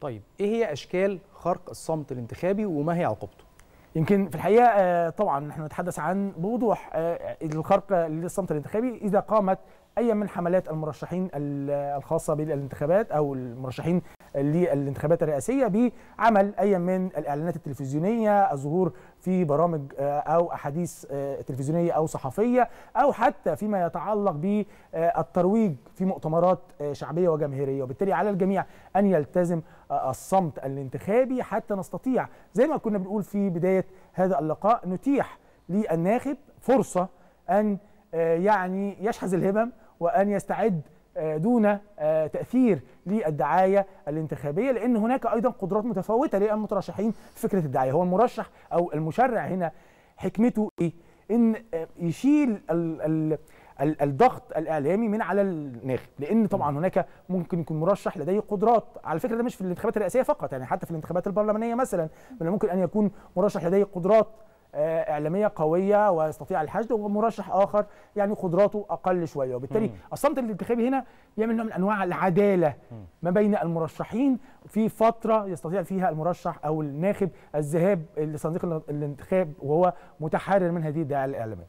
طيب ايه هي اشكال خرق الصمت الانتخابي وما هي عقوبته؟ يمكن في الحقيقه آه، طبعا نحن نتحدث عن بوضوح آه، الخرق للصمت الانتخابي اذا قامت اي من حملات المرشحين الخاصه بالانتخابات او المرشحين للانتخابات الرئاسيه بعمل اي من الاعلانات التلفزيونيه الظهور في برامج آه، او احاديث آه، تلفزيونيه او صحفيه او حتى فيما يتعلق بالترويج في مؤتمرات آه، شعبيه وجماهيريه وبالتالي على الجميع ان يلتزم الصمت الانتخابي حتى نستطيع زي ما كنا بنقول في بدايه هذا اللقاء نتيح للناخب فرصه ان يعني يشحذ الهمم وأن يستعد آه، دون آه، تأثير للدعاية الانتخابية لأن هناك أيضا قدرات متفاوتة للمترشحين في فكرة الدعاية هو المرشح أو المشرع هنا حكمته إيه؟ إن آه، يشيل ال الضغط الاعلامي من على الناخب لان طبعا هناك ممكن يكون مرشح لديه قدرات على فكره ده مش في الانتخابات الرئاسيه فقط يعني حتى في الانتخابات البرلمانيه مثلا من الممكن ان يكون مرشح لديه قدرات آه، اعلاميه قويه ويستطيع الحشد ومرشح اخر يعني قدراته اقل شويه وبالتالي الصمت الانتخابي هنا بيعمل نوع من انواع العداله ما بين المرشحين في فتره يستطيع فيها المرشح او الناخب الذهاب لصندوق الانتخاب وهو متحرر من هذه الدعايه الاعلاميه